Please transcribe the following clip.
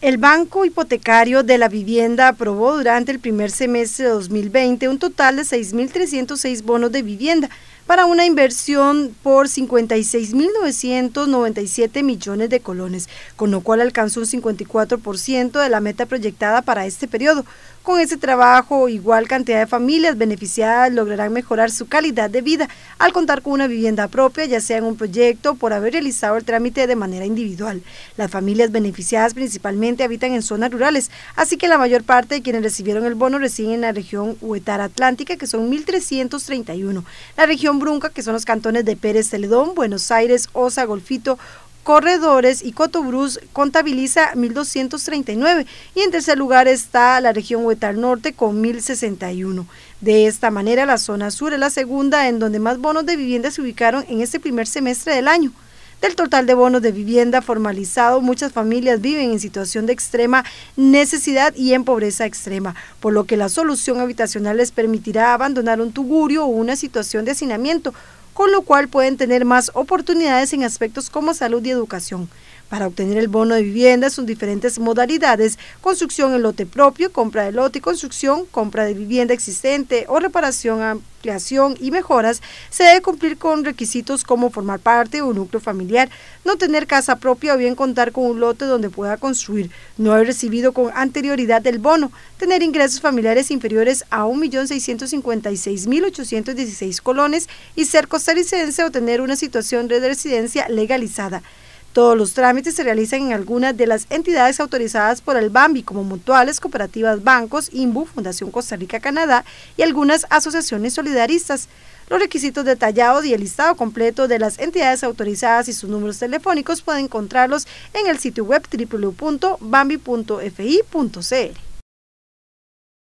El Banco Hipotecario de la Vivienda aprobó durante el primer semestre de 2020 un total de 6.306 bonos de vivienda para una inversión por 56.997 millones de colones, con lo cual alcanzó un 54% de la meta proyectada para este periodo. Con ese trabajo, igual cantidad de familias beneficiadas lograrán mejorar su calidad de vida al contar con una vivienda propia, ya sea en un proyecto por haber realizado el trámite de manera individual. Las familias beneficiadas principalmente habitan en zonas rurales, así que la mayor parte de quienes recibieron el bono residen en la región Huetar Atlántica, que son 1.331. La región Brunca, que son los cantones de Pérez Celedón, Buenos Aires, Osa, Golfito, Corredores y Cotobruz contabiliza 1.239 y en tercer lugar está la región Huetar Norte con 1.061. De esta manera la zona sur es la segunda en donde más bonos de vivienda se ubicaron en este primer semestre del año. Del total de bonos de vivienda formalizado, muchas familias viven en situación de extrema necesidad y en pobreza extrema, por lo que la solución habitacional les permitirá abandonar un tugurio o una situación de hacinamiento, con lo cual pueden tener más oportunidades en aspectos como salud y educación. Para obtener el bono de vivienda, son diferentes modalidades, construcción en lote propio, compra de lote y construcción, compra de vivienda existente o reparación, ampliación y mejoras, se debe cumplir con requisitos como formar parte de un núcleo familiar, no tener casa propia o bien contar con un lote donde pueda construir, no haber recibido con anterioridad el bono, tener ingresos familiares inferiores a 1.656.816 colones y ser costarricense o tener una situación de residencia legalizada. Todos los trámites se realizan en algunas de las entidades autorizadas por el BAMBI, como mutuales, cooperativas, bancos, INBU, Fundación Costa Rica Canadá y algunas asociaciones solidaristas. Los requisitos detallados y el listado completo de las entidades autorizadas y sus números telefónicos pueden encontrarlos en el sitio web www.bambi.fi.cl.